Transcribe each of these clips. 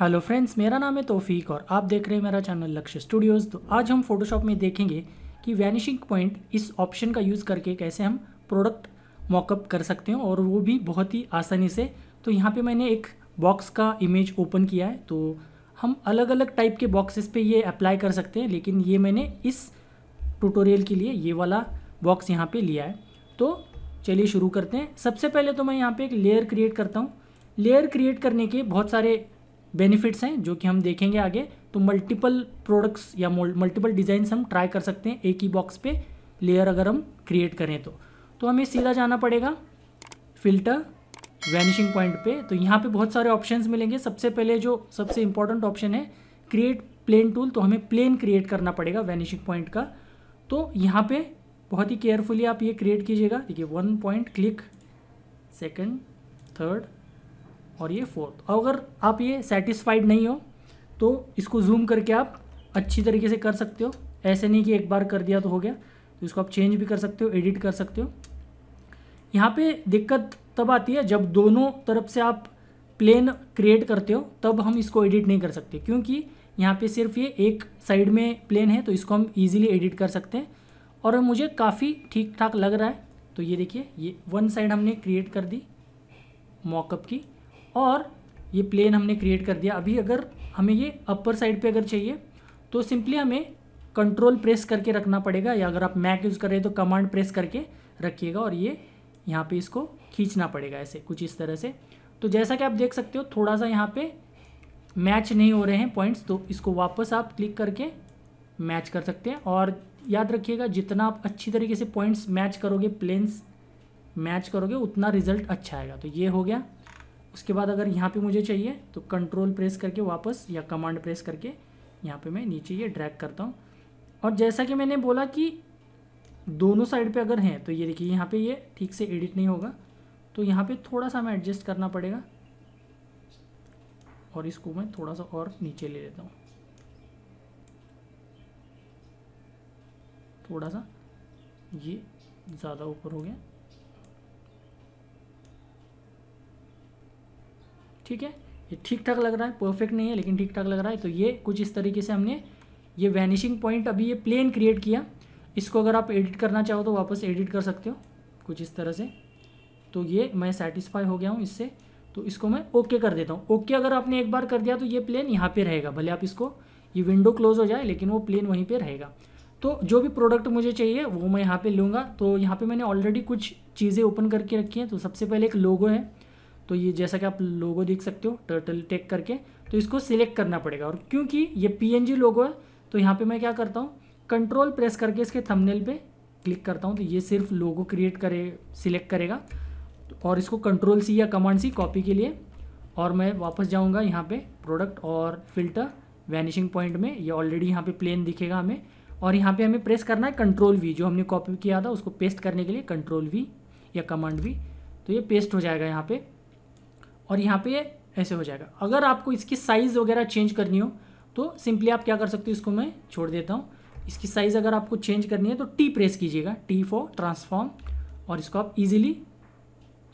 hello friends मेरा नाम है तोफीक और आप देख रहे हैं मेरा चैनल लक्ष्य स्टूडियोज़ तो आज हम फोटोशॉप में देखेंगे कि वैनिशिंग पॉइंट इस ऑप्शन का यूज़ करके कैसे हम प्रोडक्ट मॉकअप कर सकते हैं और वो भी बहुत ही आसानी से तो यहाँ पे मैंने एक बॉक्स का इमेज ओपन किया है तो हम अलग अलग टाइप के बॉक्सेस पे ये अप्लाई कर सकते हैं लेकिन ये मैंने इस ट्यूटोरियल के लिए ये वाला बॉक्स यहाँ पे लिया है तो चलिए शुरू करते हैं सबसे पहले तो मैं यहाँ पे एक लेयर क्रिएट करता हूँ लेयर क्रिएट करने के बहुत सारे बेनिफिट्स हैं जो कि हम देखेंगे आगे तो मल्टीपल प्रोडक्ट्स या मल्टीपल डिज़ाइंस हम ट्राई कर सकते हैं एक ही बॉक्स पे लेयर अगर हम क्रिएट करें तो तो हमें सीधा जाना पड़ेगा फिल्टर वैनिशिंग पॉइंट पे तो यहाँ पे बहुत सारे ऑप्शंस मिलेंगे सबसे पहले जो सबसे इंपॉर्टेंट ऑप्शन है क्रिएट प्लेन टूल तो हमें प्लेन क्रिएट करना पड़ेगा वैनिशिंग पॉइंट का तो यहाँ पर बहुत ही केयरफुली आप ये क्रिएट कीजिएगा देखिए one point click second third और ये फोर्थ और अगर आप ये सेटिस्फाइड नहीं हो तो इसको जूम करके आप अच्छी तरीके से कर सकते हो ऐसे नहीं कि एक बार कर दिया तो हो गया तो इसको आप चेंज भी कर सकते हो एडिट कर सकते हो यहाँ पे दिक्कत तब आती है जब दोनों तरफ से आप प्लेन क्रिएट करते हो तब हम इसको एडिट नहीं कर सकते क्योंकि यहाँ पे सिर्फ ये एक साइड में प्लेन है तो इसको हम इजीली एडिट कर सकते हैं और मुझे काफ़ी ठीक ठाक लग रहा है तो ये देखिए ये वन साइड हमने क्रिएट कर दी मॉकअप की और ये प्लेन हमने क्रिएट कर दिया अभी अगर हमें ये अपर साइड पे अगर चाहिए तो सिंपली हमें कंट्रोल प्रेस करके रखना पड़ेगा या अगर आप मैक यूज़ कर रहे हैं तो कमांड प्रेस करके रखिएगा और ये यहाँ पे इसको खींचना पड़ेगा ऐसे कुछ इस तरह से तो जैसा कि आप देख सकते हो थोड़ा सा यहाँ पे मैच नहीं हो रहे हैं पॉइंट्स तो इसको वापस आप क्लिक करके मैच कर सकते हैं और याद रखिएगा जितना आप अच्छी तरीके से पॉइंट्स मैच करोगे प्लेन्स मैच करोगे उतना रिजल्ट अच्छा आएगा तो ये हो गया उसके बाद अगर यहाँ पे मुझे चाहिए तो कंट्रोल प्रेस करके वापस या कमांड प्रेस करके यहाँ पे मैं नीचे ये ड्रैग करता हूँ और जैसा कि मैंने बोला कि दोनों साइड पे अगर हैं तो ये देखिए यहाँ पे ये ठीक से एडिट नहीं होगा तो यहाँ पे थोड़ा सा मैं एडजस्ट करना पड़ेगा और इसको मैं थोड़ा सा और नीचे ले लेता हूँ थोड़ा सा ये ज़्यादा ऊपर हो गया ठीक है ये ठीक ठाक लग रहा है परफेक्ट नहीं है लेकिन ठीक ठाक लग रहा है तो ये कुछ इस तरीके से हमने ये वैनिशिंग पॉइंट अभी ये प्लेन क्रिएट किया इसको अगर आप एडिट करना चाहो तो वापस एडिट कर सकते हो कुछ इस तरह से तो ये मैं सेटिस्फाई हो गया हूँ इससे तो इसको मैं ओके okay कर देता हूँ ओके okay अगर आपने एक बार कर दिया तो ये प्लेन यहाँ पे रहेगा भले आप इसको ये विंडो क्लोज हो जाए लेकिन वो प्लेन वहीं पे रहेगा तो जो भी प्रोडक्ट मुझे चाहिए वो मैं यहाँ पे लूँगा तो यहाँ पे मैंने ऑलरेडी कुछ चीज़ें ओपन करके रखी हैं तो सबसे पहले एक लोगो है तो ये जैसा कि आप लोगो देख सकते हो टर्टल टेक करके तो इसको सिलेक्ट करना पड़ेगा और क्योंकि ये पी लोगो है तो यहाँ पर मैं क्या करता हूँ कंट्रोल प्रेस करके इसके थमनेल पर क्लिक करता हूँ तो ये सिर्फ लोगो क्रिएट करे सिलेक्ट करेगा तो और इसको कंट्रोल सी या कमांड सी कॉपी के लिए और मैं वापस जाऊँगा यहाँ पे प्रोडक्ट और फिल्टर वैनिशिंग पॉइंट में ये ऑलरेडी यहाँ पे प्लेन दिखेगा हमें और यहाँ पे हमें प्रेस करना है कंट्रोल वी जो हमने कॉपी किया था उसको पेस्ट करने के लिए कंट्रोल वी या कमांड वी तो ये पेस्ट हो जाएगा यहाँ पे और यहाँ पे ऐसे हो जाएगा अगर आपको इसकी साइज़ वगैरह चेंज करनी हो तो सिंपली आप क्या कर सकते हो इसको मैं छोड़ देता हूँ इसकी साइज़ अगर आपको चेंज करनी है तो टी प्रेस कीजिएगा टी फॉर ट्रांसफॉर्म और इसको आप इजीली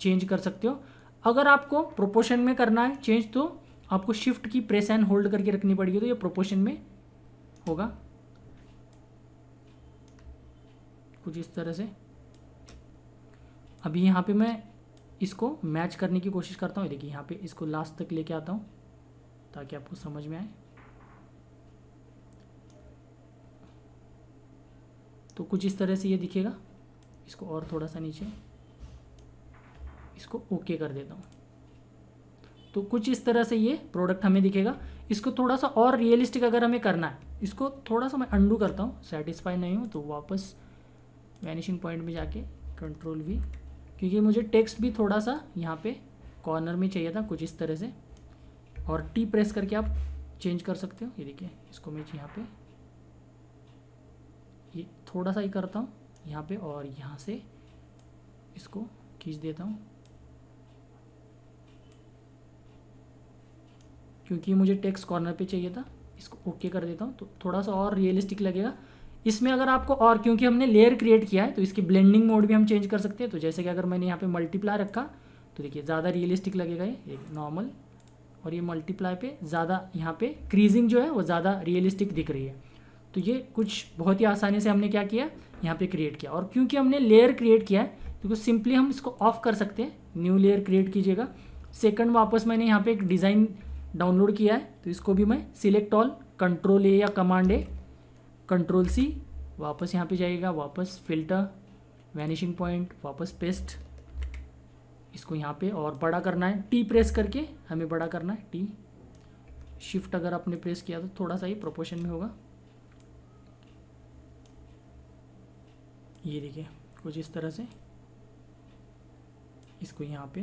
चेंज कर सकते हो अगर आपको प्रोपोर्शन में करना है चेंज तो आपको शिफ्ट की प्रेस एंड होल्ड करके रखनी पड़ेगी तो ये प्रोपोर्शन में होगा कुछ इस तरह से अभी यहाँ पे मैं इसको मैच करने की कोशिश करता हूँ देखिए यहाँ पे इसको लास्ट तक लेके आता हूँ ताकि आपको समझ में आए तो कुछ इस तरह से ये दिखेगा इसको और थोड़ा सा नीचे इसको ओके कर देता हूँ तो कुछ इस तरह से ये प्रोडक्ट हमें दिखेगा इसको थोड़ा सा और रियलिस्टिक अगर हमें करना है इसको थोड़ा सा मैं अंडू करता हूँ सेटिस्फाई नहीं हूँ तो वापस वैनिशिंग पॉइंट में जाके कंट्रोल वी क्योंकि मुझे टेक्स्ट भी थोड़ा सा यहाँ पे कॉर्नर में चाहिए था कुछ इस तरह से और टी प्रेस करके आप चेंज कर सकते हो ये देखिए इसको मैं यहाँ पे ये थोड़ा सा ही करता हूँ यहाँ पे और यहाँ से इसको खींच देता हूँ क्योंकि मुझे टेक्स्ट कॉर्नर पे चाहिए था इसको ओके कर देता हूँ तो थोड़ा सा और रियलिस्टिक लगेगा इसमें अगर आपको और क्योंकि हमने लेयर क्रिएट किया है तो इसकी ब्लेंडिंग मोड भी हम चेंज कर सकते हैं तो जैसे कि अगर मैंने यहाँ पे मल्टीप्लाई रखा तो देखिए ज़्यादा रियलिस्टिक लगेगा ये नॉर्मल और ये मल्टीप्लाई पे ज़्यादा यहाँ पे क्रीजिंग जो है वो ज़्यादा रियलिस्टिक दिख रही है तो ये कुछ बहुत ही आसानी से हमने क्या किया यहाँ पर क्रिएट किया और क्योंकि हमने लेयर क्रिएट किया है तो सिंपली हम इसको ऑफ कर सकते हैं न्यू लेयर क्रिएट कीजिएगा सेकंड वापस मैंने यहाँ पर एक डिज़ाइन डाउनलोड किया है तो इसको भी मैं सिलेक्ट ऑल कंट्रोल ए या कमांड ए कंट्रोल सी वापस यहाँ पे जाइएगा वापस फिल्टर वैनिशिंग पॉइंट वापस पेस्ट इसको यहाँ पे और बड़ा करना है टी प्रेस करके हमें बड़ा करना है टी शिफ्ट अगर आपने प्रेस किया तो थोड़ा सा ही प्रोपोर्शन में होगा ये देखिए कुछ इस तरह से इसको यहाँ पे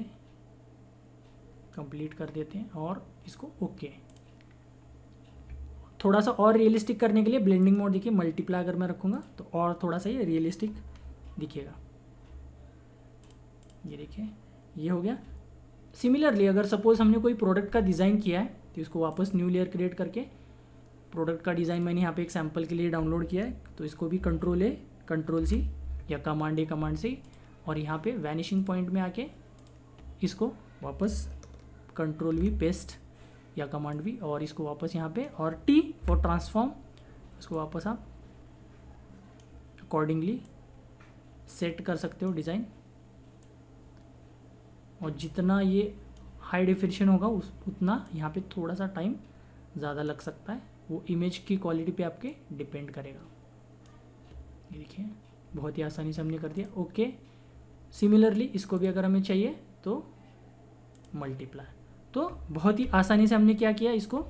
कंप्लीट कर देते हैं और इसको ओके okay थोड़ा सा और रियलिस्टिक करने के लिए ब्लेंडिंग मोड देखिए मल्टीप्लाई अगर मैं रखूँगा तो और थोड़ा सा ये रियलिस्टिक दिखेगा ये देखिए ये हो गया सिमिलरली अगर सपोज़ हमने कोई प्रोडक्ट का डिज़ाइन किया है तो इसको वापस न्यू लेयर क्रिएट करके प्रोडक्ट का डिज़ाइन मैंने यहाँ पे एक सैम्पल के लिए डाउनलोड किया है तो इसको भी कंट्रोल ए कंट्रोल सी या कमांड ए कमांड सी और यहाँ पे वैनिशिंग पॉइंट में आके इसको वापस कंट्रोल वी पेस्ट या कमांड भी और इसको वापस यहाँ पे और टी फॉर ट्रांसफॉर्म इसको वापस आप अकॉर्डिंगली सेट कर सकते हो डिज़ाइन और जितना ये हाई डिफिनेशन होगा उस उतना यहाँ पे थोड़ा सा टाइम ज़्यादा लग सकता है वो इमेज की क्वालिटी पे आपके डिपेंड करेगा ये देखिए बहुत ही आसानी से हमने कर दिया ओके सिमिलरली इसको भी अगर हमें चाहिए तो मल्टीप्लाई तो बहुत ही आसानी से हमने क्या किया इसको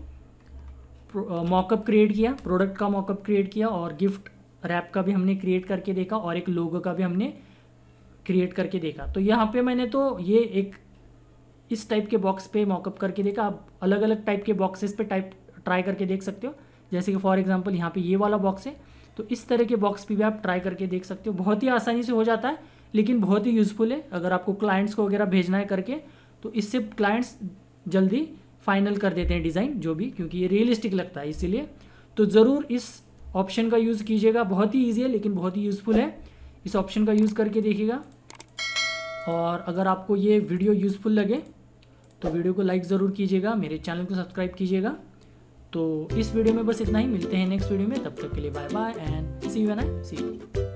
मॉकअप क्रिएट किया प्रोडक्ट का मॉकअप क्रिएट किया और गिफ्ट रैप का भी हमने क्रिएट करके देखा और एक लोगो का भी हमने क्रिएट करके देखा तो यहाँ पे मैंने तो ये एक इस टाइप के बॉक्स पे मॉकअप करके देखा आप अलग अलग टाइप के बॉक्सेस पे टाइप ट्राई करके देख सकते हो जैसे कि फॉर एग्जांपल यहाँ पे ये वाला बॉक्स है तो इस तरह के बॉक्स पे भी आप ट्राई करके देख सकते हो बहुत ही आसानी से हो जाता है लेकिन बहुत ही यूज़फुल है अगर आपको क्लाइंट्स को वगैरह भेजना है करके तो इससे क्लाइंट्स जल्दी फाइनल कर देते हैं डिज़ाइन जो भी क्योंकि ये रियलिस्टिक लगता है इसीलिए तो ज़रूर इस ऑप्शन का यूज़ कीजिएगा बहुत ही ईजी है लेकिन बहुत ही यूज़फुल है इस ऑप्शन का यूज़ करके देखिएगा और अगर आपको ये वीडियो यूज़फुल लगे तो वीडियो को लाइक ज़रूर कीजिएगा मेरे चैनल को सब्सक्राइब कीजिएगा तो इस वीडियो में बस इतना ही मिलते हैं नेक्स्ट वीडियो में तब तक के लिए bye bye and see you and I see you